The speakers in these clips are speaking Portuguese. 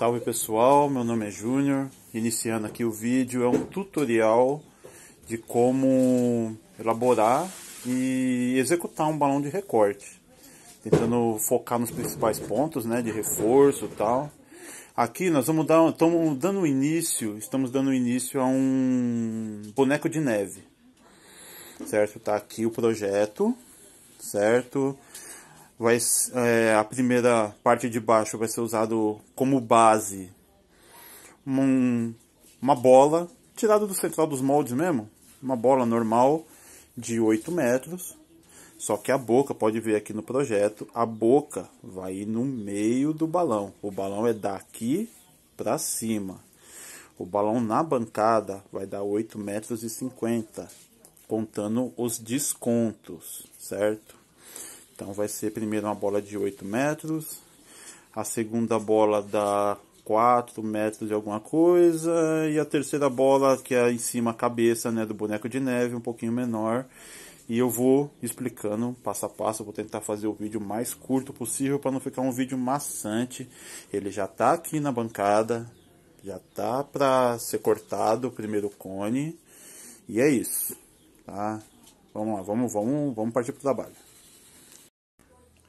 Salve pessoal, meu nome é Júnior. Iniciando aqui o vídeo, é um tutorial de como elaborar e executar um balão de recorte. Tentando focar nos principais pontos, né, de reforço e tal. Aqui nós vamos dar, estamos dando início, estamos dando início a um boneco de neve. Certo? Tá aqui o projeto, certo? vai é, a primeira parte de baixo vai ser usado como base uma bola tirada do central dos moldes mesmo, uma bola normal de 8 metros. Só que a boca, pode ver aqui no projeto, a boca vai ir no meio do balão. O balão é daqui para cima. O balão na bancada vai dar 8 metros e 50, contando os descontos, certo? Então vai ser primeiro uma bola de 8 metros, a segunda bola dá 4 metros de alguma coisa, e a terceira bola, que é em cima a cabeça né, do boneco de neve, um pouquinho menor. E eu vou explicando passo a passo, vou tentar fazer o vídeo mais curto possível para não ficar um vídeo maçante. Ele já está aqui na bancada, já está para ser cortado o primeiro cone. E é isso, tá? Vamos lá, vamos, vamos, vamos partir pro trabalho.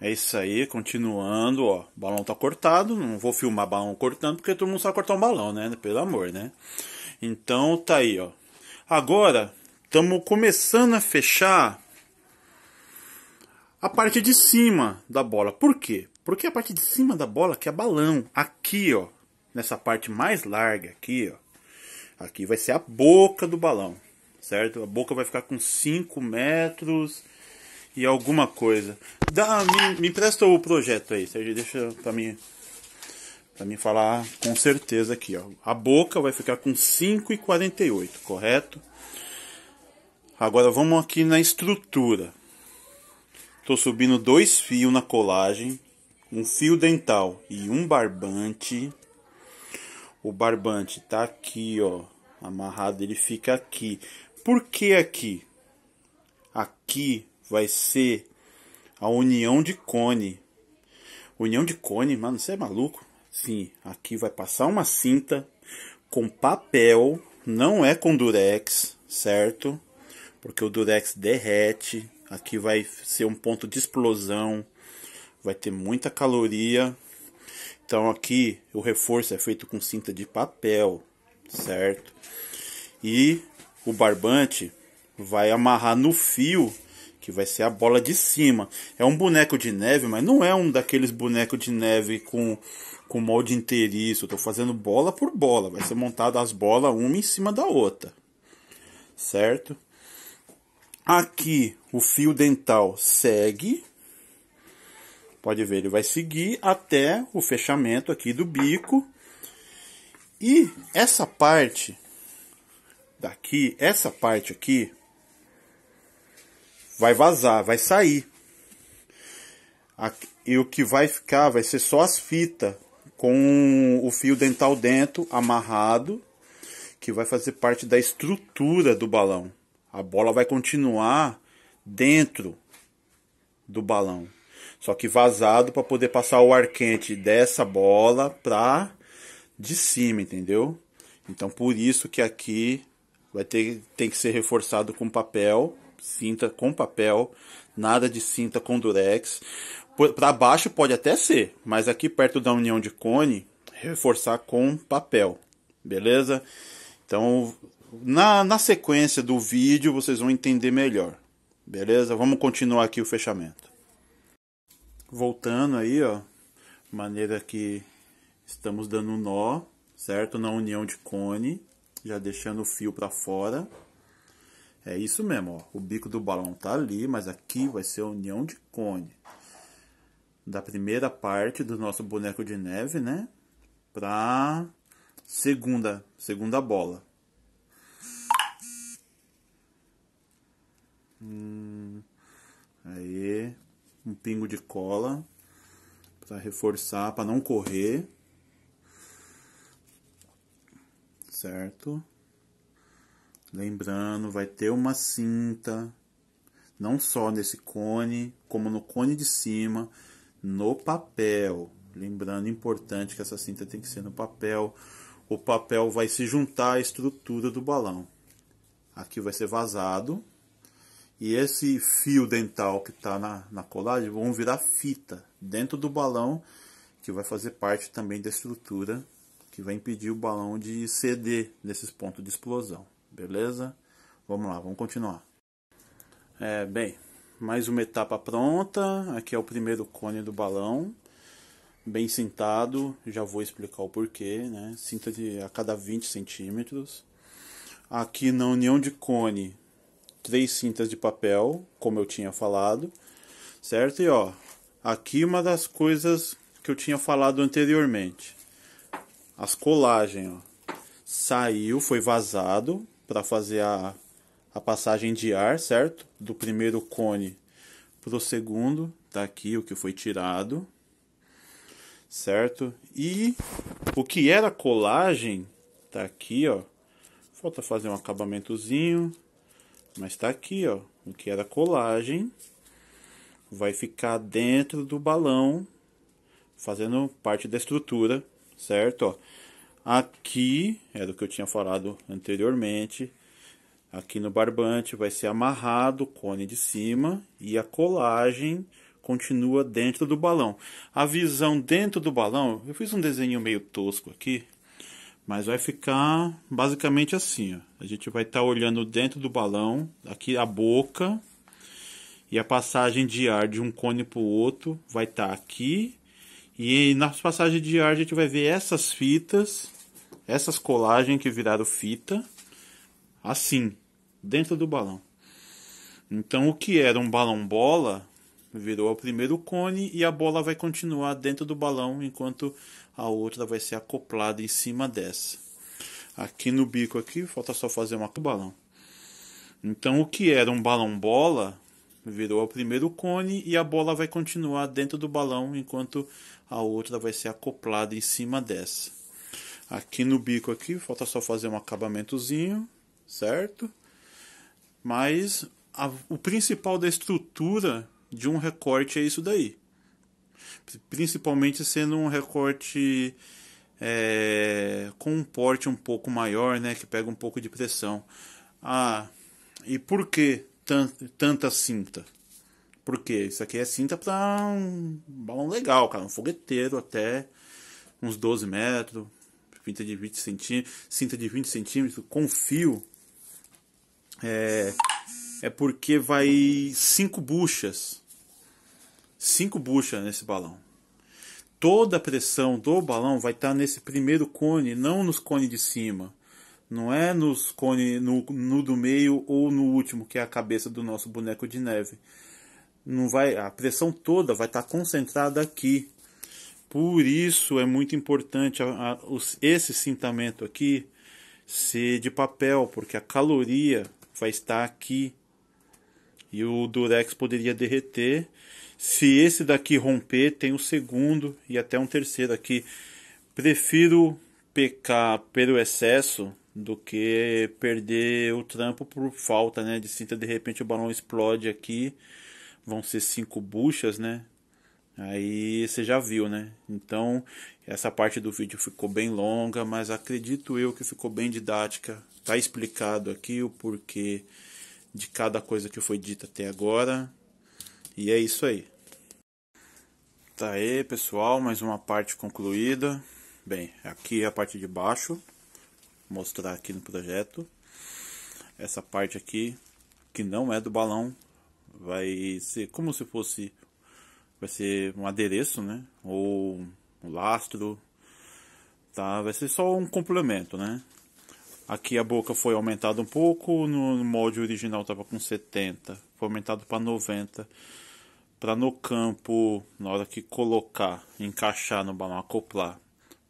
É isso aí, continuando, ó. O balão tá cortado, não vou filmar balão cortando, porque todo mundo sabe cortar um balão, né? Pelo amor, né? Então tá aí, ó. Agora, estamos começando a fechar a parte de cima da bola. Por quê? Porque a parte de cima da bola que é balão. Aqui, ó, nessa parte mais larga aqui, ó. Aqui vai ser a boca do balão, certo? A boca vai ficar com 5 metros e alguma coisa. Dá, me, me presta o projeto aí, Sérgio, deixa pra mim, pra mim falar com certeza aqui, ó. A boca vai ficar com 5,48, correto? Agora vamos aqui na estrutura. Tô subindo dois fios na colagem, um fio dental e um barbante. O barbante tá aqui, ó, amarrado, ele fica aqui. Por que aqui? Aqui vai ser a União de Cone. União de Cone, mano, você é maluco? Sim, aqui vai passar uma cinta com papel, não é com durex, certo? Porque o durex derrete. Aqui vai ser um ponto de explosão, vai ter muita caloria. Então aqui o reforço é feito com cinta de papel, certo? E o barbante vai amarrar no fio que vai ser a bola de cima. É um boneco de neve, mas não é um daqueles bonecos de neve com, com molde inteiriço. Estou fazendo bola por bola, vai ser montada as bolas uma em cima da outra, certo? Aqui o fio dental segue, pode ver, ele vai seguir até o fechamento aqui do bico. E essa parte daqui, essa parte aqui, vai vazar, vai sair. E o que vai ficar vai ser só as fitas com o fio dental dentro amarrado, que vai fazer parte da estrutura do balão. A bola vai continuar dentro do balão, só que vazado para poder passar o ar quente dessa bola para de cima, entendeu? Então por isso que aqui vai ter tem que ser reforçado com papel cinta com papel, nada de cinta com durex. Para baixo pode até ser, mas aqui perto da união de cone, reforçar com papel, beleza? Então, na, na sequência do vídeo vocês vão entender melhor, beleza? Vamos continuar aqui o fechamento. Voltando aí, ó, maneira que estamos dando nó, certo? Na união de cone, já deixando o fio para fora. É isso mesmo, ó. O bico do balão tá ali, mas aqui vai ser a união de cone. Da primeira parte do nosso boneco de neve, né? Pra segunda, segunda bola. Hum, aí, um pingo de cola para reforçar, para não correr. Certo? Lembrando, vai ter uma cinta, não só nesse cone, como no cone de cima, no papel. Lembrando, importante que essa cinta tem que ser no papel. O papel vai se juntar à estrutura do balão. Aqui vai ser vazado. E esse fio dental que está na, na colagem vão virar fita dentro do balão, que vai fazer parte também da estrutura, que vai impedir o balão de ceder nesses pontos de explosão beleza? Vamos lá, vamos continuar. É, bem, mais uma etapa pronta. Aqui é o primeiro cone do balão, bem sentado Já vou explicar o porquê, né? Cinta de, a cada 20 centímetros. Aqui na união de cone, três cintas de papel, como eu tinha falado, certo? E ó, aqui uma das coisas que eu tinha falado anteriormente, as colagens, ó. Saiu, foi vazado, para fazer a, a passagem de ar, certo? Do primeiro cone para o segundo, tá aqui o que foi tirado, certo? E o que era colagem, tá aqui, ó. Falta fazer um acabamentozinho, mas tá aqui, ó. O que era colagem vai ficar dentro do balão, fazendo parte da estrutura, certo? Ó. Aqui, era é o que eu tinha falado anteriormente, aqui no barbante vai ser amarrado o cone de cima e a colagem continua dentro do balão. A visão dentro do balão, eu fiz um desenho meio tosco aqui, mas vai ficar basicamente assim. Ó. A gente vai estar tá olhando dentro do balão, aqui a boca e a passagem de ar de um cone para o outro vai estar tá aqui e nas passagens de ar a gente vai ver essas fitas, essas colagens que viraram fita, assim, dentro do balão. Então o que era um balão bola virou o primeiro cone e a bola vai continuar dentro do balão enquanto a outra vai ser acoplada em cima dessa. Aqui no bico aqui falta só fazer uma com balão. Então o que era um balão bola virou o primeiro cone e a bola vai continuar dentro do balão enquanto a outra vai ser acoplada em cima dessa. Aqui no bico aqui, falta só fazer um acabamentozinho, certo? Mas a, o principal da estrutura de um recorte é isso daí. Principalmente sendo um recorte é, com um porte um pouco maior, né? Que pega um pouco de pressão. Ah, e por que tanta, cinta. Porque isso aqui é cinta para um balão legal, cara. Um fogueteiro até uns 12 metros. Cinta de 20 centímetros. Cinta de 20 centímetros com fio. É, é porque vai cinco buchas. Cinco buchas nesse balão. Toda a pressão do balão vai estar tá nesse primeiro cone, não nos cones de cima. Não é nos cone, no, no do meio ou no último, que é a cabeça do nosso boneco de neve. Não vai, a pressão toda vai estar tá concentrada aqui. Por isso é muito importante a, a, os, esse cintamento aqui ser de papel, porque a caloria vai estar aqui e o durex poderia derreter. Se esse daqui romper, tem o um segundo e até um terceiro aqui. Prefiro pecar pelo excesso do que perder o trampo por falta né, de cinta. De repente o balão explode aqui, vão ser cinco buchas, né? Aí você já viu, né? Então, essa parte do vídeo ficou bem longa, mas acredito eu que ficou bem didática. Tá explicado aqui o porquê de cada coisa que foi dita até agora. E é isso aí. Tá aí, pessoal, mais uma parte concluída. Bem, aqui é a parte de baixo mostrar aqui no projeto. Essa parte aqui, que não é do balão, vai ser como se fosse vai ser um adereço, né? Ou um lastro, tá? Vai ser só um complemento, né? Aqui a boca foi aumentada um pouco, no molde original estava com 70, foi aumentado para 90, para no campo, na hora que colocar, encaixar no balão, acoplar,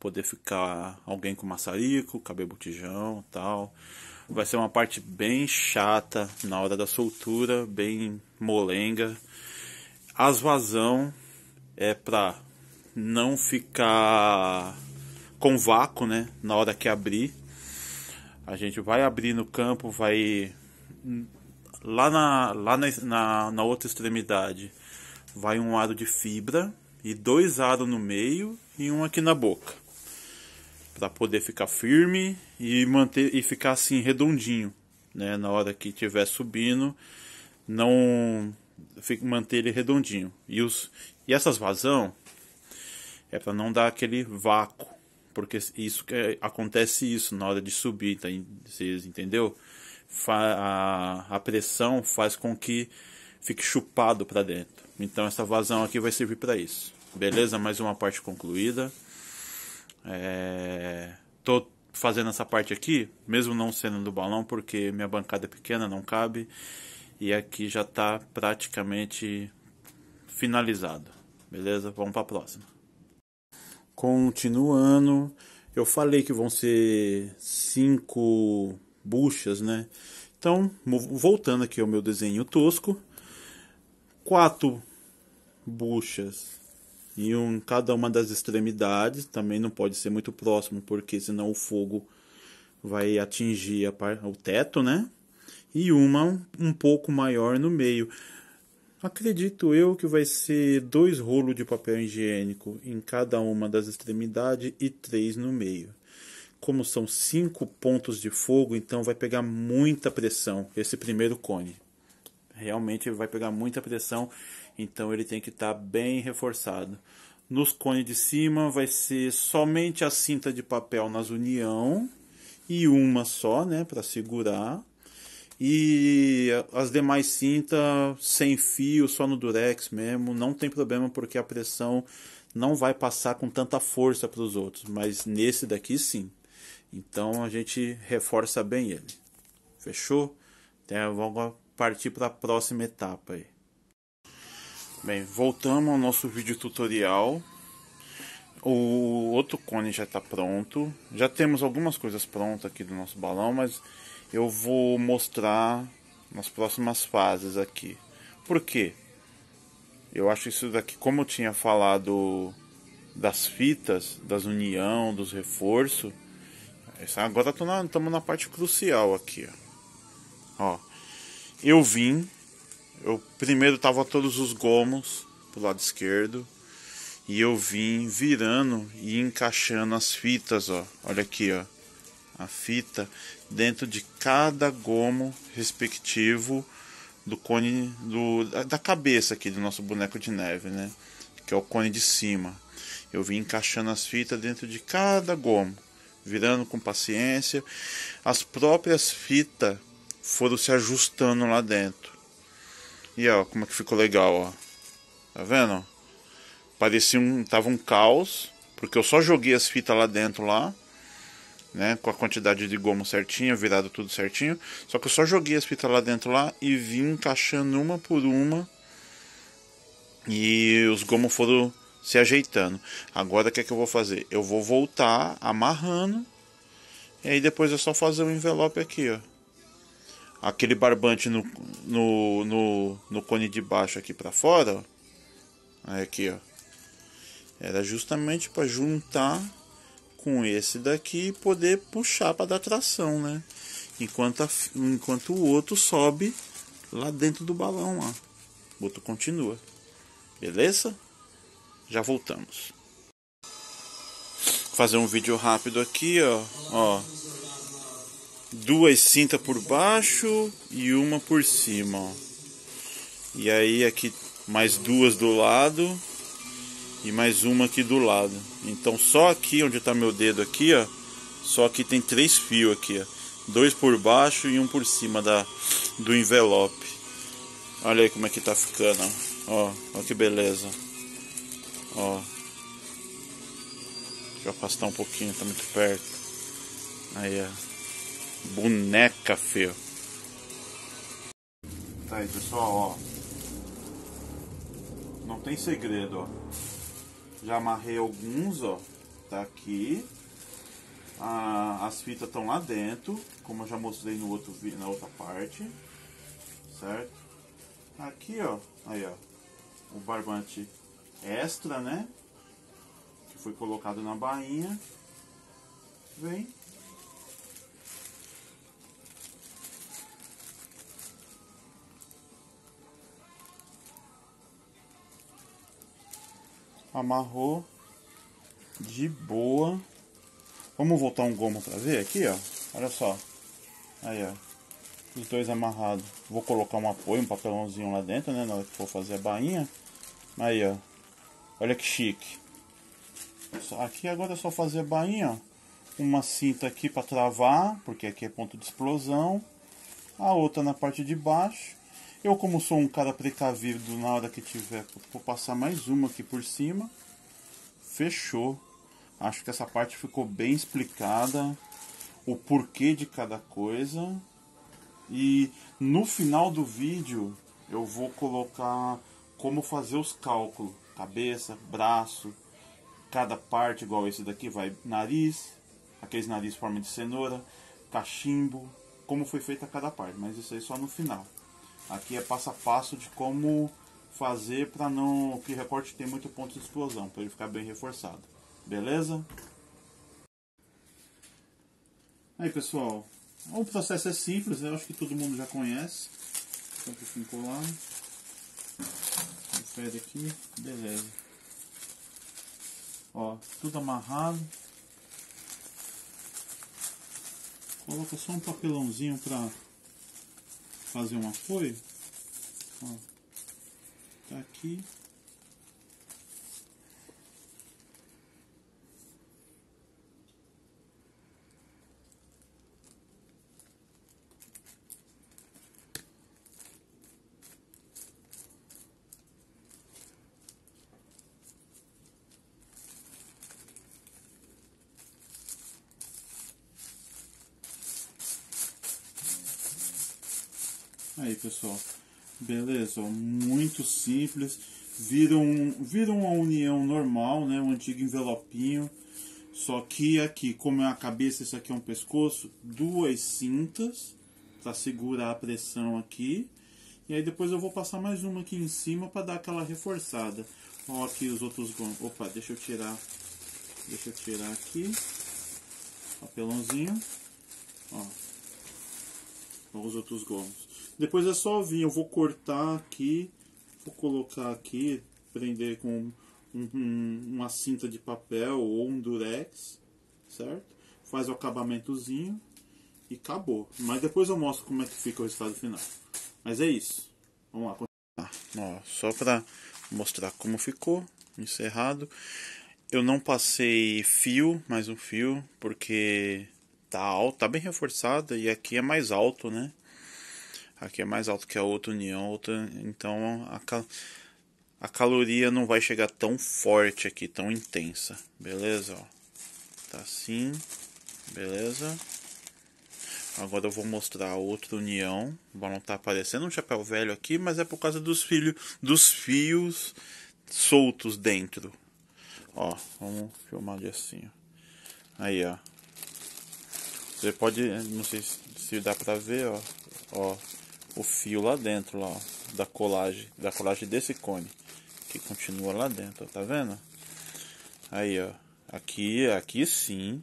poder ficar alguém com maçarico, cabelo botijão tal. Vai ser uma parte bem chata na hora da soltura, bem molenga. As vazão é pra não ficar com vácuo, né? Na hora que abrir. A gente vai abrir no campo, vai. Lá na, lá na, na, na outra extremidade vai um aro de fibra e dois aros no meio e um aqui na boca para poder ficar firme e manter e ficar assim redondinho, né? Na hora que estiver subindo, não manter ele redondinho. E os e essas vazão é para não dar aquele vácuo, porque isso que é, acontece isso na hora de subir, tá? Vocês entendeu? Fa a, a pressão faz com que fique chupado para dentro. Então essa vazão aqui vai servir para isso. Beleza? Mais uma parte concluída. É, tô fazendo essa parte aqui, mesmo não sendo do balão, porque minha bancada é pequena, não cabe. E aqui já está praticamente finalizado. Beleza? Vamos para a próxima. Continuando, eu falei que vão ser cinco buchas, né? Então, voltando aqui ao meu desenho tosco, quatro buchas e um, cada uma das extremidades também não pode ser muito próximo, porque senão o fogo vai atingir par, o teto, né? E uma um pouco maior no meio. Acredito eu que vai ser dois rolos de papel higiênico em cada uma das extremidades e três no meio. Como são cinco pontos de fogo, então vai pegar muita pressão esse primeiro cone. Realmente vai pegar muita pressão então ele tem que estar tá bem reforçado. Nos cones de cima vai ser somente a cinta de papel nas união e uma só, né, para segurar. E as demais cintas sem fio, só no durex mesmo, não tem problema porque a pressão não vai passar com tanta força para os outros, mas nesse daqui sim. Então a gente reforça bem ele. Fechou? Então vamos partir para a próxima etapa aí. Bem, voltamos ao nosso vídeo tutorial. O outro cone já está pronto. Já temos algumas coisas prontas aqui do nosso balão, mas eu vou mostrar nas próximas fases aqui. Por quê? Eu acho isso daqui, como eu tinha falado das fitas, das união, dos reforços, agora estamos na, na, parte crucial aqui. Ó. ó, eu vim eu primeiro tava todos os gomos pro lado esquerdo e eu vim virando e encaixando as fitas, ó. Olha aqui, ó. A fita dentro de cada gomo respectivo do cone do da cabeça aqui do nosso boneco de neve, né? Que é o cone de cima. Eu vim encaixando as fitas dentro de cada gomo, virando com paciência. As próprias fitas foram se ajustando lá dentro. E ó, como é que ficou legal, ó. Tá vendo? Parecia um... Tava um caos. Porque eu só joguei as fitas lá dentro, lá. Né, com a quantidade de gomo certinha, virado tudo certinho. Só que eu só joguei as fitas lá dentro lá e vim encaixando uma por uma. E os gomos foram se ajeitando. Agora o que é que eu vou fazer? Eu vou voltar amarrando. E aí depois é só fazer o um envelope aqui, ó aquele barbante no, no, no, no cone de baixo aqui para fora, ó. aqui ó, era justamente para juntar com esse daqui e poder puxar para dar tração, né? Enquanto, a, enquanto o outro sobe lá dentro do balão lá. O outro continua. Beleza? Já voltamos. Vou fazer um vídeo rápido aqui, ó. Ó, duas cintas por baixo e uma por cima. Ó. E aí aqui mais duas do lado e mais uma aqui do lado. Então só aqui onde está meu dedo aqui, ó, só aqui tem três fios aqui, ó. Dois por baixo e um por cima da do envelope. Olha aí como é que tá ficando, ó. Ó, que beleza. Ó. Deixa eu afastar um pouquinho, tá muito perto. Aí, ó. Boneca, feio. Tá aí, pessoal, ó. Não tem segredo, ó. Já amarrei alguns, ó. Tá aqui. Ah, as fitas estão lá dentro, como eu já mostrei no outro na outra parte. Certo? Aqui, ó. Aí, ó. O barbante extra, né? Que foi colocado na bainha. Vem Amarrou. De boa. Vamos voltar um gomo para ver aqui, ó. Olha só. Aí, ó. Os dois amarrados. Vou colocar um apoio, um papelãozinho lá dentro, né? Na hora que for fazer a bainha. Aí, ó. Olha que chique. Aqui agora é só fazer a bainha, ó. Uma cinta aqui para travar, porque aqui é ponto de explosão. A outra na parte de baixo. Eu, como sou um cara precavido, na hora que tiver, vou passar mais uma aqui por cima. Fechou. Acho que essa parte ficou bem explicada. O porquê de cada coisa. E no final do vídeo eu vou colocar como fazer os cálculos. Cabeça, braço, cada parte igual esse daqui vai nariz, aqueles nariz forma de cenoura, cachimbo, como foi feita cada parte, mas isso aí só no final. Aqui é passo a passo de como fazer para não que o recorte tem muito ponto de explosão, para ele ficar bem reforçado. Beleza? Aí pessoal, o processo é simples, eu acho que todo mundo já conhece. Só um pouquinho colado. Confere aqui, beleza. Ó, tudo amarrado. Coloca só um papelãozinho para fazer um apoio, ó, tá aqui, Aí, pessoal. Beleza, muito simples. Viram, viram uma união normal, né? Um antigo envelopinho. Só que aqui, como é a cabeça, isso aqui é um pescoço, duas cintas para segurar a pressão aqui. E aí depois eu vou passar mais uma aqui em cima para dar aquela reforçada. Ó, aqui os outros gomos. Opa, deixa eu tirar. Deixa eu tirar aqui. Papelãozinho. Ó. Ó os outros gomos. Depois é só vir, eu vou cortar aqui, vou colocar aqui, prender com um, um, uma cinta de papel ou um durex, certo? Faz o acabamentozinho e acabou. Mas depois eu mostro como é que fica o resultado final. Mas é isso. Vamos lá, continuar. Ó, só para mostrar como ficou, encerrado. Eu não passei fio, mais um fio, porque tá alto, tá bem reforçada e aqui é mais alto, né? aqui é mais alto que a outra união, outra, então a, cal a caloria não vai chegar tão forte aqui, tão intensa, beleza? Ó, tá assim, beleza? Agora eu vou mostrar a outra união. Bom, não tá aparecendo um chapéu velho aqui, mas é por causa dos, filho, dos fios soltos dentro. Ó, vamos filmar de assim. Ó. Aí, ó. Você pode, não sei se dá pra ver, ó. Ó, o fio lá dentro lá, ó, da colagem, da colagem desse cone, que continua lá dentro, ó, tá vendo? Aí, ó, aqui, aqui sim,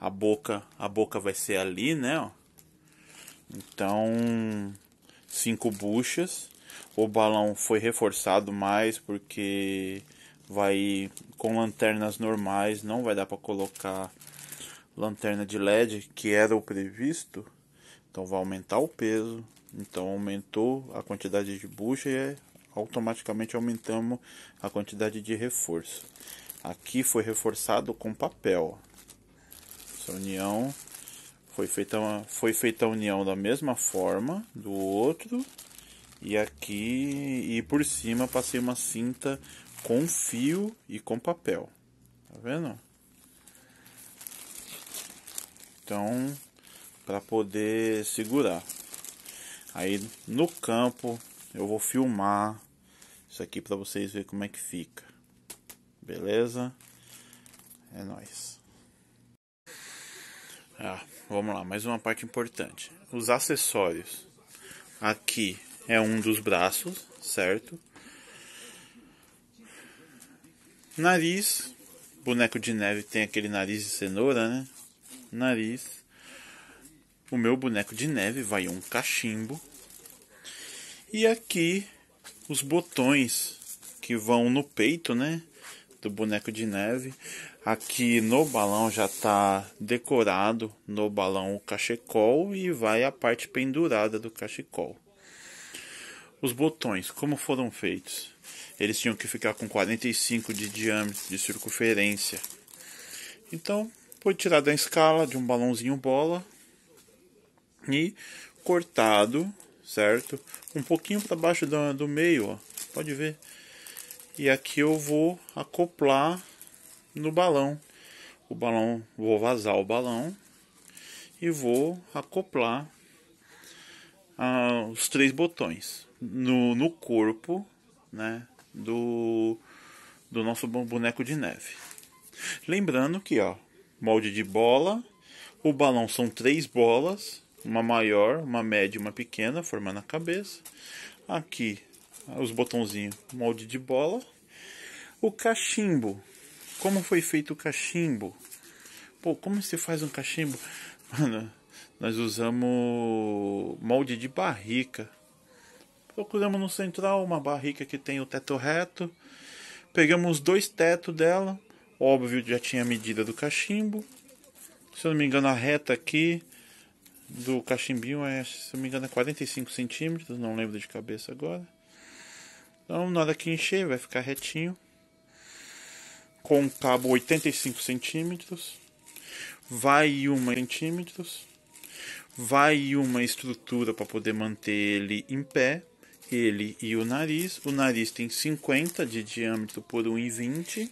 a boca, a boca vai ser ali, né, ó. Então, cinco buchas. O balão foi reforçado mais porque vai com lanternas normais, não vai dar para colocar lanterna de LED, que era o previsto. Então vai aumentar o peso, então aumentou a quantidade de bucha e é, automaticamente aumentamos a quantidade de reforço. Aqui foi reforçado com papel. Essa união foi feita, uma, foi feita a união da mesma forma do outro e aqui e por cima passei uma cinta com fio e com papel. Tá vendo? Então, para poder segurar. Aí no campo eu vou filmar isso aqui para vocês verem como é que fica. Beleza? É nóis. Ah, vamos lá, mais uma parte importante. Os acessórios. Aqui é um dos braços, certo? Nariz. Boneco de neve tem aquele nariz de cenoura, né? Nariz o meu boneco de neve vai um cachimbo. E aqui os botões que vão no peito, né, do boneco de neve. Aqui no balão já está decorado no balão o cachecol e vai a parte pendurada do cachecol. Os botões, como foram feitos? Eles tinham que ficar com 45 de diâmetro de circunferência. Então, foi tirado a escala de um balãozinho bola e cortado, certo? Um pouquinho para baixo do, do meio, ó, pode ver. E aqui eu vou acoplar no balão. O balão, vou vazar o balão e vou acoplar ah, os três botões no, no corpo, né, do, do nosso boneco de neve. Lembrando que, ó, molde de bola, o balão são três bolas, uma maior, uma média, uma pequena, formando a cabeça. Aqui os botãozinhos, molde de bola. O cachimbo. Como foi feito o cachimbo? Pô, como se faz um cachimbo? Mano, nós usamos molde de barrica. Procuramos no central uma barrica que tem o teto reto. Pegamos dois tetos dela. Óbvio, já tinha a medida do cachimbo. Se eu não me engano, a reta aqui do cachimbinho é, se não me engano, é 45 centímetros, não lembro de cabeça agora. Então, na hora que encher, vai ficar retinho. Com o cabo 85 centímetros. Vai uma centímetros. Vai uma estrutura para poder manter ele em pé. Ele e o nariz. O nariz tem 50 de diâmetro por 1,20.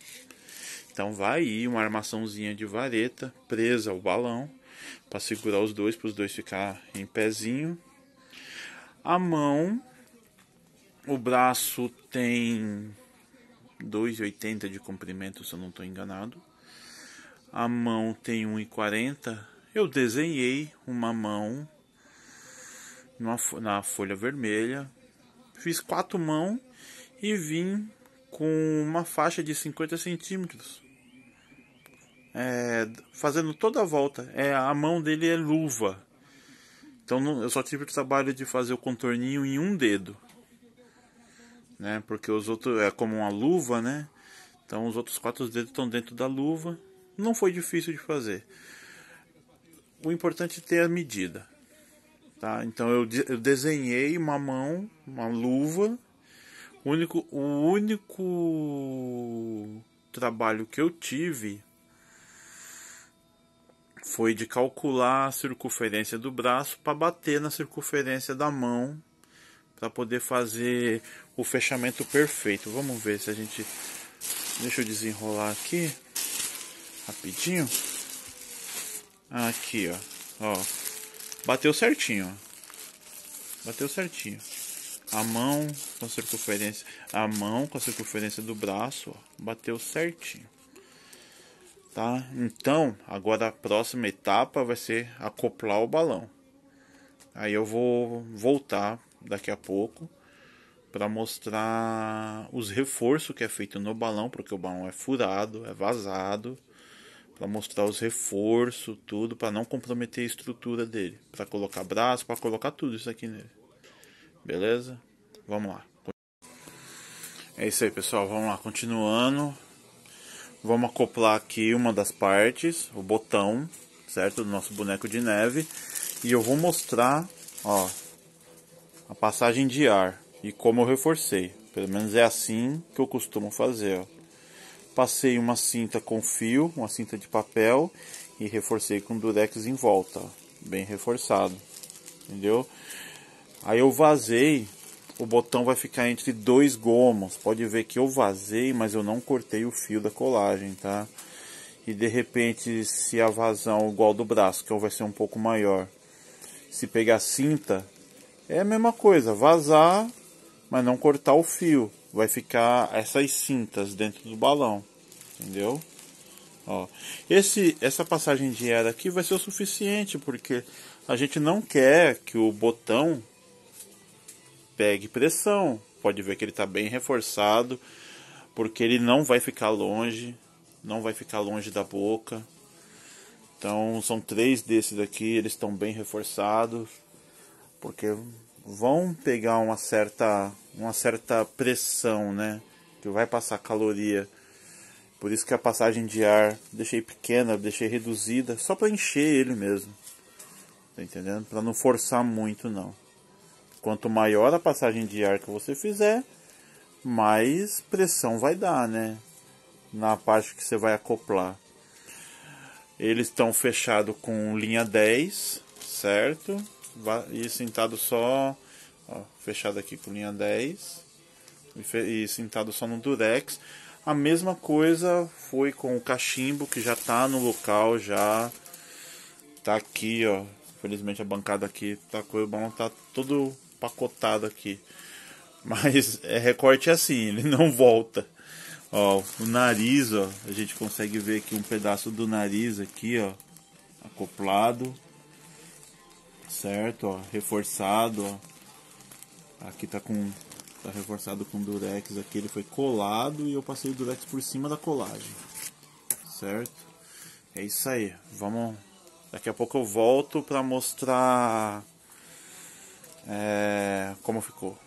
Então vai uma armaçãozinha de vareta presa ao balão para segurar os dois, para os dois ficar em pezinho. A mão, o braço tem 2,80 de comprimento, se eu não estou enganado. A mão tem 1,40. Eu desenhei uma mão numa, na folha vermelha. Fiz quatro mãos e vim com uma faixa de 50 centímetros é, fazendo toda a volta. É, a mão dele é luva. Então não, eu só tive o trabalho de fazer o contorninho em um dedo. Né? Porque os outros é como uma luva, né? Então os outros quatro dedos estão dentro da luva. Não foi difícil de fazer. O importante é ter a medida. Tá? Então eu, de, eu desenhei uma mão, uma luva. O único, o único trabalho que eu tive foi de calcular a circunferência do braço para bater na circunferência da mão para poder fazer o fechamento perfeito. Vamos ver se a gente deixa eu desenrolar aqui rapidinho. Aqui, ó. Ó. Bateu certinho, ó. Bateu certinho. A mão com a circunferência, a mão com a circunferência do braço, ó, bateu certinho. Tá? Então, agora a próxima etapa vai ser acoplar o balão. Aí eu vou voltar daqui a pouco para mostrar os reforços que é feito no balão, porque o balão é furado, é vazado, para mostrar os reforços, tudo, para não comprometer a estrutura dele, para colocar braço, para colocar tudo isso aqui nele. Beleza? Vamos lá. É isso aí, pessoal. Vamos lá, continuando. Vamos acoplar aqui uma das partes, o botão, certo? Do nosso boneco de neve. E eu vou mostrar, ó, a passagem de ar e como eu reforcei. Pelo menos é assim que eu costumo fazer, ó. Passei uma cinta com fio, uma cinta de papel e reforcei com durex em volta, ó, bem reforçado, entendeu? Aí eu vazei o botão vai ficar entre dois gomos. Pode ver que eu vazei, mas eu não cortei o fio da colagem, tá? E de repente, se a vazão igual do braço, que é vai ser um pouco maior, se pegar cinta, é a mesma coisa, vazar, mas não cortar o fio. Vai ficar essas cintas dentro do balão, entendeu? Ó, esse, essa passagem de ar aqui vai ser o suficiente, porque a gente não quer que o botão pegue pressão. Pode ver que ele está bem reforçado, porque ele não vai ficar longe, não vai ficar longe da boca. Então são três desses aqui, eles estão bem reforçados, porque vão pegar uma certa, uma certa pressão, né? Que vai passar caloria. Por isso que a passagem de ar deixei pequena, deixei reduzida, só para encher ele mesmo. Tá entendendo? Para não forçar muito não. Quanto maior a passagem de ar que você fizer, mais pressão vai dar, né? Na parte que você vai acoplar. Eles estão fechados com linha 10, certo? E sentado só, ó, fechado aqui com linha 10 e sentado só no durex. A mesma coisa foi com o cachimbo que já tá no local, já tá aqui, ó. Felizmente a bancada aqui tá com o tá tudo empacotado aqui. Mas é, recorte é assim, ele não volta. Ó, o nariz, ó, a gente consegue ver aqui um pedaço do nariz aqui, ó, acoplado. Certo, ó, reforçado, ó. Aqui tá com tá reforçado com durex aqui, ele foi colado e eu passei o durex por cima da colagem. Certo? É isso aí. Vamos Daqui a pouco eu volto para mostrar é, como ficou.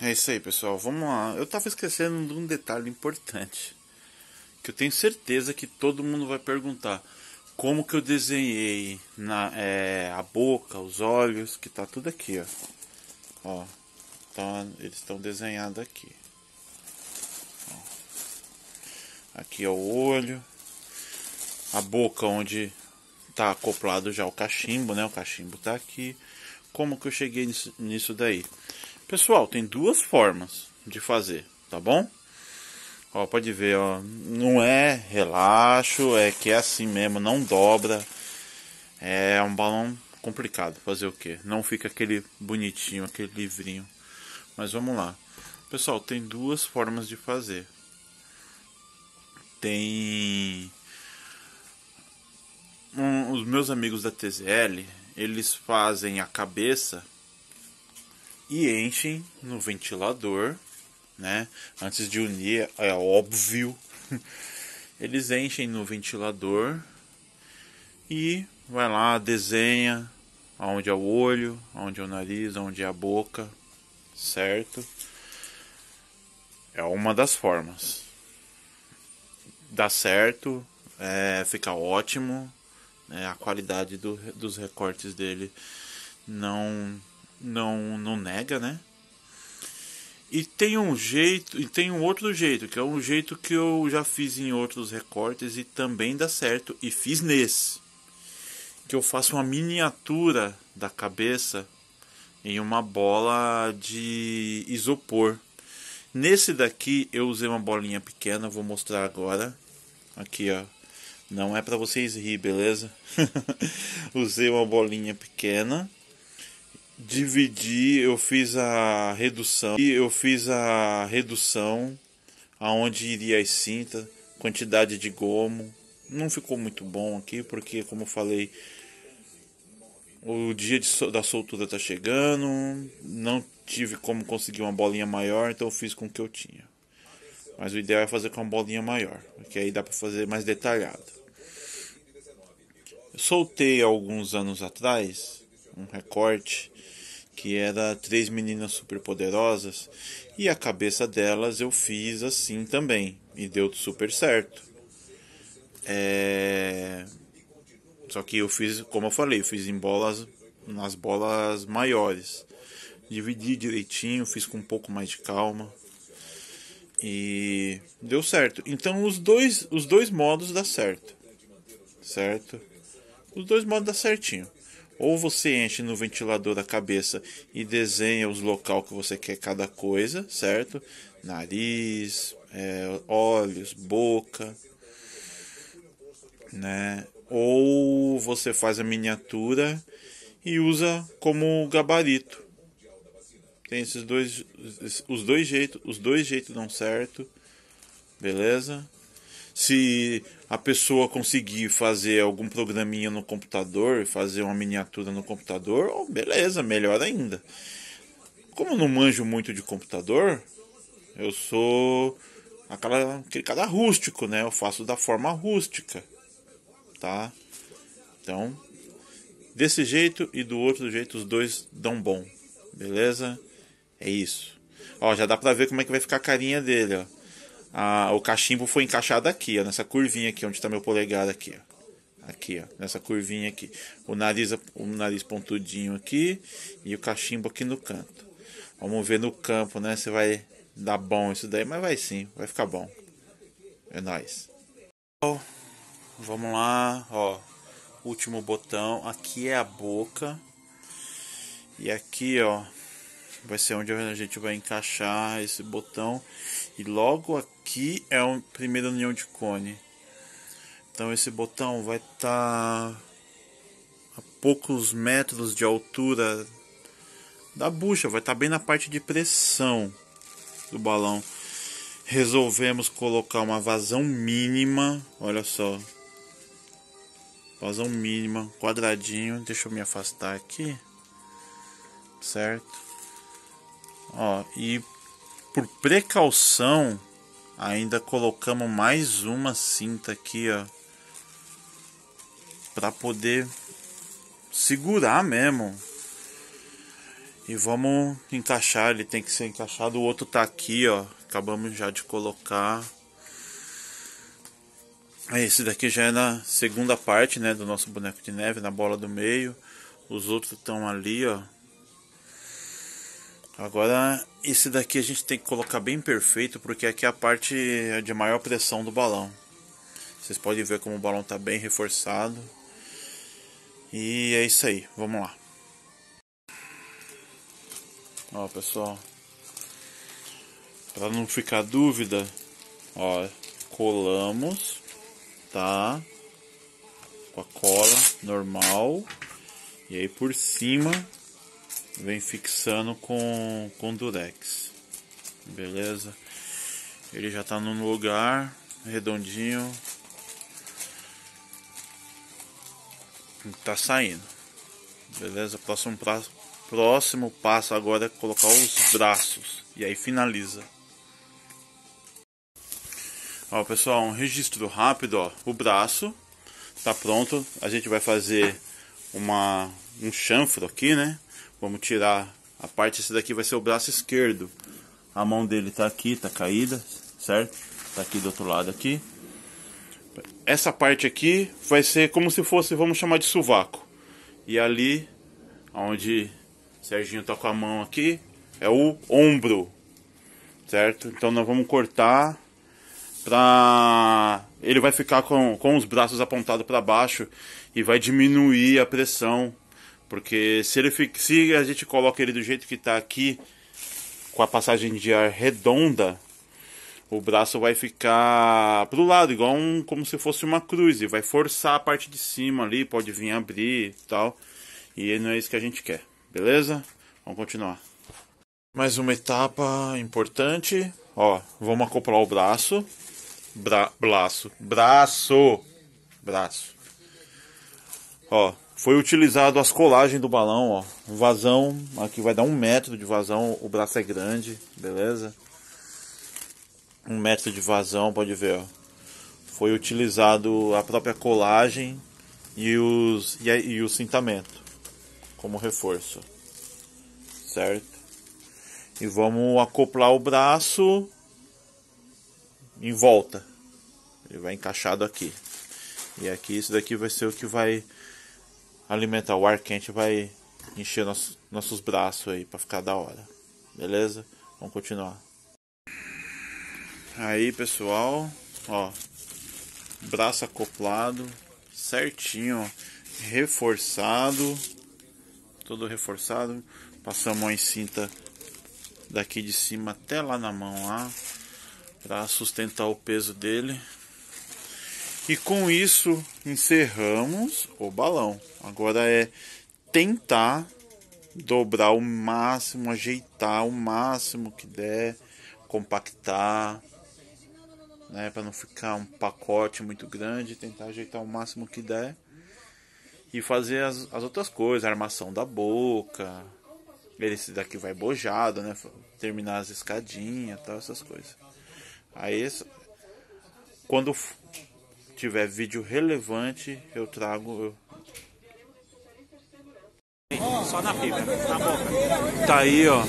É isso aí, pessoal. Vamos lá. Eu tava esquecendo de um detalhe importante. Que eu tenho certeza que todo mundo vai perguntar. Como que eu desenhei na, é, a boca, os olhos, que tá tudo aqui, ó. Ó. Então, eles estão desenhados aqui. Ó. Aqui é o olho. A boca onde tá acoplado já o cachimbo, né? O cachimbo tá aqui como que eu cheguei nisso, nisso daí? Pessoal, tem duas formas de fazer, tá bom? Ó, pode ver, ó, não é relaxo, é que é assim mesmo, não dobra. É um balão complicado, fazer o que? Não fica aquele bonitinho, aquele livrinho. Mas vamos lá. Pessoal, tem duas formas de fazer. Tem um, os meus amigos da TZL, eles fazem a cabeça e enchem no ventilador, né? Antes de unir, é óbvio. Eles enchem no ventilador e vai lá, desenha aonde é o olho, aonde é o nariz, aonde é a boca, certo? É uma das formas. Dá certo, é, fica ótimo, né? A qualidade do, dos recortes dele não, não, não nega, né? E tem um jeito, e tem um outro jeito, que é um jeito que eu já fiz em outros recortes e também dá certo, e fiz nesse. Que eu faço uma miniatura da cabeça em uma bola de isopor. Nesse daqui eu usei uma bolinha pequena, vou mostrar agora. Aqui, ó. Não é para vocês rir, beleza? Usei uma bolinha pequena, dividi, eu fiz a redução e eu fiz a redução aonde iria as cinta, quantidade de gomo. Não ficou muito bom aqui porque, como eu falei, o dia de, da soltura tá chegando, não tive como conseguir uma bolinha maior, então eu fiz com o que eu tinha. Mas o ideal é fazer com uma bolinha maior, porque aí dá para fazer mais detalhado soltei alguns anos atrás um recorte que era três meninas superpoderosas e a cabeça delas eu fiz assim também e deu super certo. É... Só que eu fiz, como eu falei, eu fiz em bolas, nas bolas maiores. Dividi direitinho, fiz com um pouco mais de calma. E deu certo. Então os dois, os dois modos dá certo. Certo? Os dois modos dá certinho. Ou você enche no ventilador a cabeça e desenha os local que você quer cada coisa, certo? Nariz, é, olhos, boca, né? Ou você faz a miniatura e usa como gabarito. Tem esses dois, os dois jeitos, os dois jeitos dão certo, beleza? se a pessoa conseguir fazer algum programinha no computador, fazer uma miniatura no computador, oh, beleza, melhor ainda. Como eu não manjo muito de computador, eu sou aquela, aquele cara rústico, né? Eu faço da forma rústica, tá? Então, desse jeito e do outro jeito, os dois dão bom, beleza? É isso. Ó, já dá pra ver como é que vai ficar a carinha dele, ó a, o cachimbo foi encaixado aqui, ó, nessa curvinha aqui, onde está meu polegar aqui, ó. Aqui, ó, nessa curvinha aqui. O nariz, o nariz pontudinho aqui e o cachimbo aqui no canto. Vamos ver no campo, né, se vai dar bom isso daí, mas vai sim, vai ficar bom. É nóis. Bom, vamos lá, ó. Último botão, aqui é a boca. E aqui, ó, vai ser onde a gente vai encaixar esse botão e logo aqui é a primeira união de cone. Então esse botão vai estar tá a poucos metros de altura da bucha, vai estar tá bem na parte de pressão do balão. Resolvemos colocar uma vazão mínima, olha só. Vazão mínima, quadradinho, deixa eu me afastar aqui. Certo? Ó, e por precaução, ainda colocamos mais uma cinta aqui, ó. Pra poder segurar mesmo. E vamos encaixar, ele tem que ser encaixado. O outro tá aqui, ó. Acabamos já de colocar. É, esse daqui já é na segunda parte, né, do nosso boneco de neve, na bola do meio. Os outros estão ali, ó. Agora, esse daqui a gente tem que colocar bem perfeito, porque aqui é a parte de maior pressão do balão. Vocês podem ver como o balão está bem reforçado. E é isso aí, vamos lá. Ó, pessoal. Para não ficar dúvida, ó, colamos, tá? Com a cola normal. E aí por cima vem fixando com, com durex, beleza? Ele já tá no lugar redondinho, tá saindo, beleza? Próximo, próximo passo agora é colocar os braços e aí finaliza. Ó, pessoal, um registro rápido, ó, o braço tá pronto, a gente vai fazer uma, um chanfro aqui, né? Vamos tirar a parte, esse daqui vai ser o braço esquerdo. A mão dele tá aqui, tá caída, certo? Tá aqui do outro lado aqui. Essa parte aqui vai ser como se fosse, vamos chamar de sovaco. E ali, onde Serginho tá com a mão aqui, é o ombro, certo? Então nós vamos cortar pra... Ele vai ficar com, com os braços apontados para baixo e vai diminuir a pressão porque se, ele, se a gente coloca ele do jeito que está aqui, com a passagem de ar redonda, o braço vai ficar pro lado, igual um, como se fosse uma cruz, e vai forçar a parte de cima ali, pode vir abrir e tal. E não é isso que a gente quer, beleza? Vamos continuar. Mais uma etapa importante. Ó, vamos acoplar o braço. Bra braço. Braço. Braço. Ó, foi utilizado as colagens do balão, ó. Um vazão, aqui vai dar um metro de vazão, o braço é grande, beleza? Um metro de vazão, pode ver, ó. Foi utilizado a própria colagem e, os, e, e o cintamento como reforço, certo? E vamos acoplar o braço em volta. Ele vai encaixado aqui. E aqui isso daqui vai ser o que vai alimentar. O ar quente vai encher nosso, nossos braços aí para ficar da hora. Beleza? Vamos continuar. Aí, pessoal, ó, braço acoplado, certinho, ó, reforçado, todo reforçado. Passamos a cinta daqui de cima até lá na mão lá para sustentar o peso dele. E com isso encerramos o balão. Agora é tentar dobrar o máximo, ajeitar o máximo que der, compactar, né, para não ficar um pacote muito grande, tentar ajeitar o máximo que der e fazer as, as outras coisas, a armação da boca, esse daqui vai bojado, né, terminar as escadinhas, tal, essas coisas. Aí quando tiver vídeo relevante, eu trago. Eu... Só na pipa, na boca. Tá aí, ó.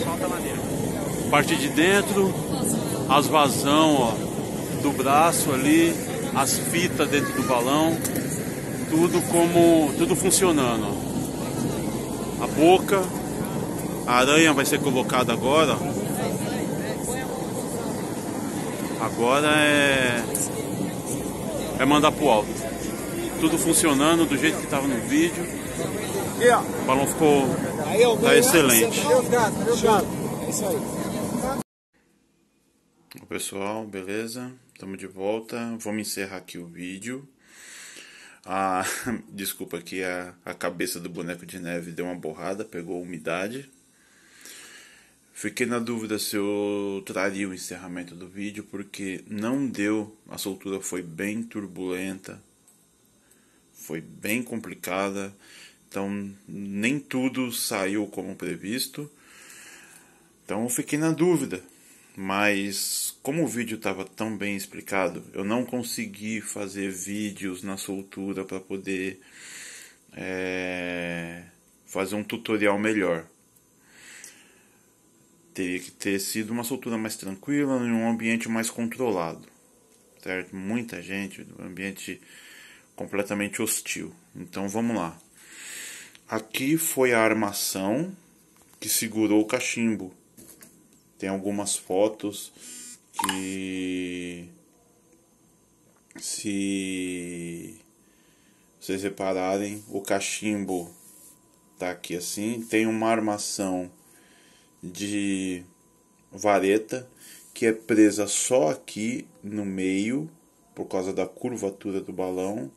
Parte de dentro, as vazão, ó, do braço ali, as fitas dentro do balão, tudo como, tudo funcionando, ó. A boca, a aranha vai ser colocada agora. Agora é é mandar pro alto. Tudo funcionando do jeito que estava no vídeo. O balão ficou tá excelente. Pessoal, beleza? Estamos de volta. Vamos encerrar aqui o vídeo. Ah, desculpa aqui a, a cabeça do boneco de neve deu uma borrada, pegou umidade. Fiquei na dúvida se eu traria o encerramento do vídeo porque não deu, a soltura foi bem turbulenta, foi bem complicada, então nem tudo saiu como previsto. Então eu fiquei na dúvida, mas como o vídeo estava tão bem explicado, eu não consegui fazer vídeos na soltura para poder é, fazer um tutorial melhor teria que ter sido uma soltura mais tranquila, em um ambiente mais controlado, certo? Muita gente, um ambiente completamente hostil. Então vamos lá. Aqui foi a armação que segurou o cachimbo. Tem algumas fotos que se vocês repararem, o cachimbo tá aqui assim, tem uma armação de vareta que é presa só aqui no meio por causa da curvatura do balão.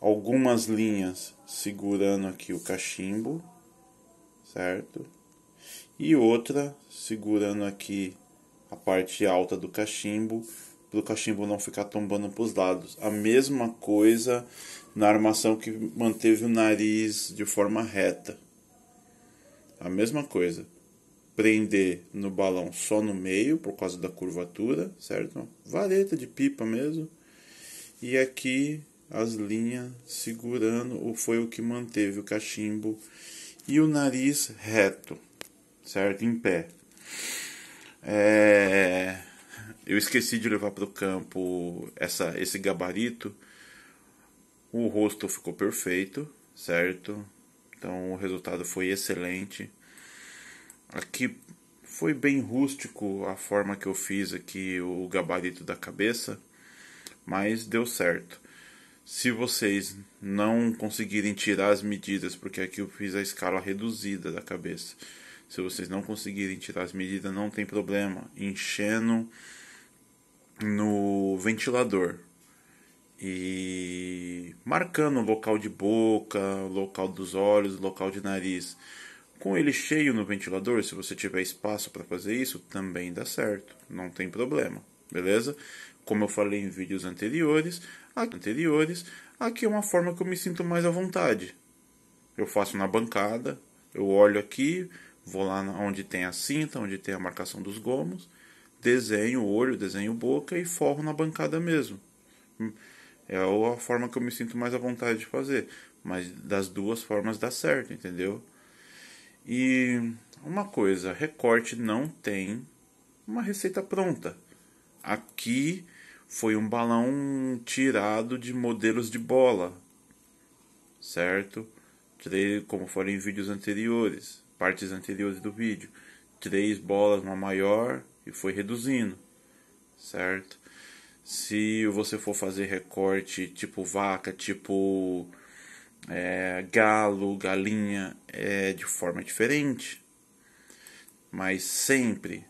Algumas linhas segurando aqui o cachimbo, certo? E outra segurando aqui a parte alta do cachimbo, para o cachimbo não ficar tombando para os lados. A mesma coisa na armação que manteve o nariz de forma reta a mesma coisa. Prender no balão só no meio, por causa da curvatura, certo? Uma vareta de pipa mesmo. E aqui as linhas segurando, ou foi o que manteve o cachimbo e o nariz reto, certo? Em pé. É... Eu esqueci de levar para o campo essa, esse gabarito. O rosto ficou perfeito, certo? Então o resultado foi excelente. Aqui foi bem rústico a forma que eu fiz aqui o gabarito da cabeça, mas deu certo. Se vocês não conseguirem tirar as medidas, porque aqui eu fiz a escala reduzida da cabeça. Se vocês não conseguirem tirar as medidas, não tem problema. Enchendo no ventilador e marcando o local de boca, o local dos olhos, o local de nariz. Com ele cheio no ventilador, se você tiver espaço para fazer isso, também dá certo, não tem problema, beleza? Como eu falei em vídeos anteriores, anteriores, aqui é uma forma que eu me sinto mais à vontade. Eu faço na bancada, eu olho aqui, vou lá onde tem a cinta, onde tem a marcação dos gomos, desenho o olho, desenho boca e forro na bancada mesmo. É a forma que eu me sinto mais à vontade de fazer. Mas das duas formas dá certo, entendeu? E uma coisa, recorte não tem uma receita pronta. Aqui foi um balão tirado de modelos de bola, certo? Como foram em vídeos anteriores, partes anteriores do vídeo. Três bolas, uma maior, e foi reduzindo, certo? Se você for fazer recorte tipo vaca, tipo é, galo, galinha, é de forma diferente. Mas sempre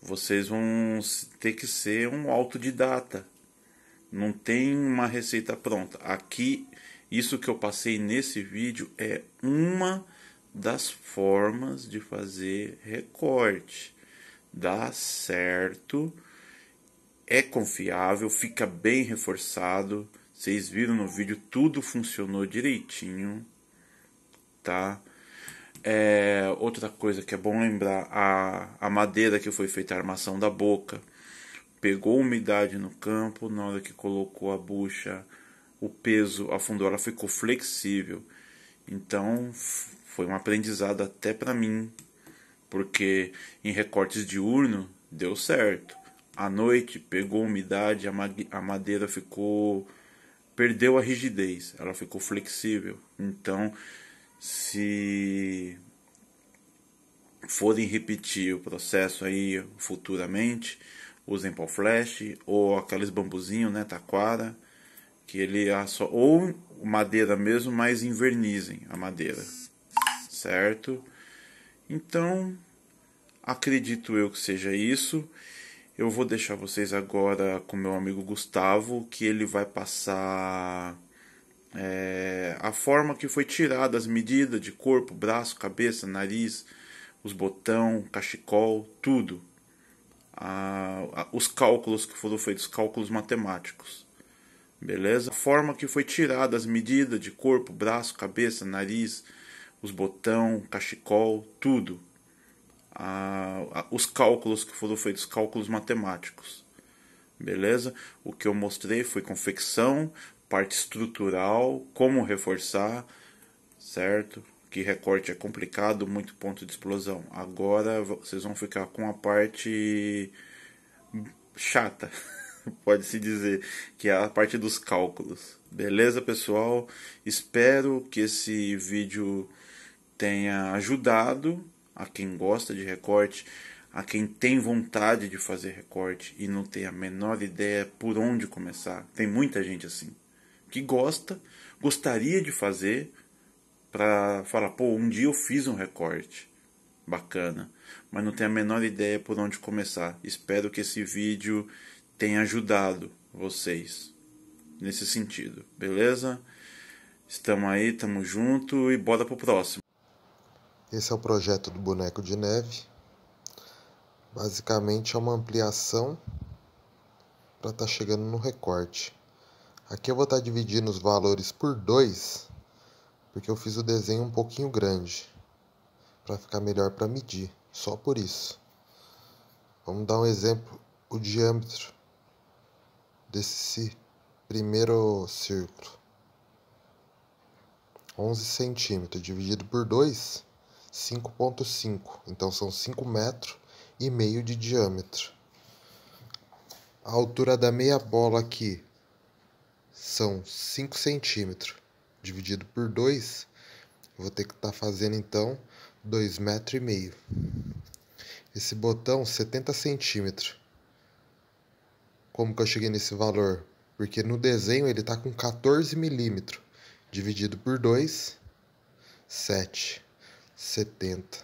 vocês vão ter que ser um autodidata. Não tem uma receita pronta. Aqui, isso que eu passei nesse vídeo é uma das formas de fazer recorte. Dá certo é confiável, fica bem reforçado. Vocês viram no vídeo, tudo funcionou direitinho, tá? É, outra coisa que é bom lembrar, a, a madeira que foi feita a armação da boca pegou umidade no campo, na hora que colocou a bucha, o peso afundou, ela ficou flexível. Então foi um aprendizado até para mim, porque em recortes de urno deu certo à noite, pegou umidade, a madeira ficou perdeu a rigidez, ela ficou flexível. Então, se forem repetir o processo aí futuramente, usem pau flash ou aqueles bambuzinhos, né, taquara, que ele é só ou madeira mesmo, mas invernizem a madeira. Certo? Então, acredito eu que seja isso. Eu vou deixar vocês agora com meu amigo Gustavo, que ele vai passar é, a forma que foi tirada as medidas de corpo, braço, cabeça, nariz, os botão, cachecol, tudo. A, a, os cálculos que foram feitos, cálculos matemáticos. Beleza? A forma que foi tirada as medidas de corpo, braço, cabeça, nariz, os botão, cachecol, tudo a, a, os cálculos que foram feitos, cálculos matemáticos. Beleza? O que eu mostrei foi confecção, parte estrutural, como reforçar, certo? Que recorte é complicado, muito ponto de explosão. Agora vocês vão ficar com a parte chata, pode-se dizer, que é a parte dos cálculos. Beleza, pessoal? Espero que esse vídeo tenha ajudado a quem gosta de recorte, a quem tem vontade de fazer recorte e não tem a menor ideia por onde começar. Tem muita gente assim que gosta, gostaria de fazer para falar, pô, um dia eu fiz um recorte bacana, mas não tem a menor ideia por onde começar. Espero que esse vídeo tenha ajudado vocês nesse sentido, beleza? Estamos aí, tamo junto e bora pro próximo. Esse é o projeto do boneco de neve. Basicamente é uma ampliação para estar tá chegando no recorte. Aqui eu vou estar tá dividindo os valores por 2, porque eu fiz o desenho um pouquinho grande, para ficar melhor para medir, só por isso. Vamos dar um exemplo, o diâmetro desse primeiro círculo. 11 centímetros dividido por 2 5.5, então são 5 metros e meio de diâmetro. A altura da meia bola aqui são 5 centímetros, dividido por 2, vou ter que estar tá fazendo então 2,5 metros Esse botão 70 centímetros. Como que eu cheguei nesse valor? Porque no desenho ele está com 14 milímetros, dividido por 2, 7. 70.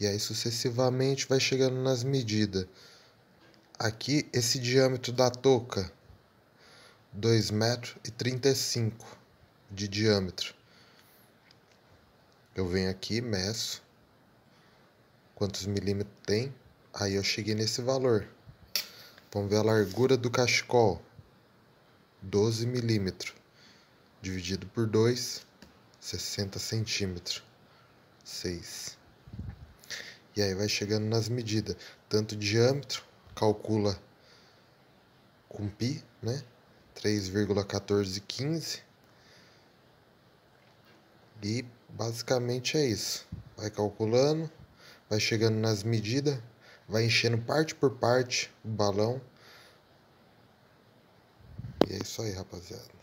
E aí sucessivamente vai chegando nas medidas. Aqui esse diâmetro da touca, 2 metros e 35 de diâmetro. Eu venho aqui, meço quantos milímetros tem, aí eu cheguei nesse valor. Vamos ver a largura do cachecol, 12 milímetros, dividido por 2, 60 centímetros, 6. E aí vai chegando nas medidas, tanto diâmetro, calcula com π, né? 3,1415. E basicamente é isso. Vai calculando, vai chegando nas medidas, vai enchendo parte por parte o balão. E é isso aí, rapaziada.